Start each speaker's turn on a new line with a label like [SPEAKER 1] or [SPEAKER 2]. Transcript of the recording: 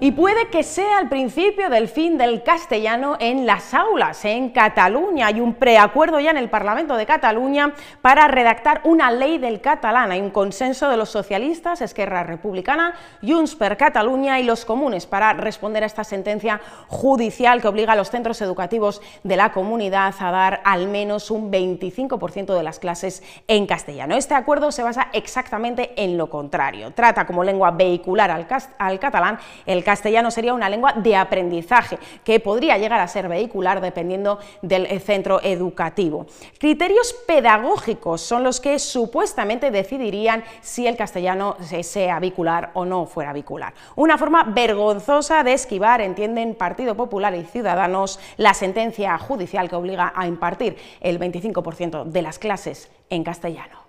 [SPEAKER 1] Y puede que sea el principio del fin del castellano en las aulas. En Cataluña hay un preacuerdo ya en el Parlamento de Cataluña para redactar una ley del catalán. Hay un consenso de los socialistas, Esquerra Republicana, Junts per Cataluña y los comunes para responder a esta sentencia judicial que obliga a los centros educativos de la comunidad a dar al menos un 25% de las clases en castellano. Este acuerdo se basa exactamente en lo contrario. Trata como lengua vehicular al, al catalán el castellano sería una lengua de aprendizaje, que podría llegar a ser vehicular dependiendo del eh, centro educativo. Criterios pedagógicos son los que supuestamente decidirían si el castellano sea vehicular o no fuera vehicular. Una forma vergonzosa de esquivar, entienden Partido Popular y Ciudadanos, la sentencia judicial que obliga a impartir el 25% de las clases en castellano.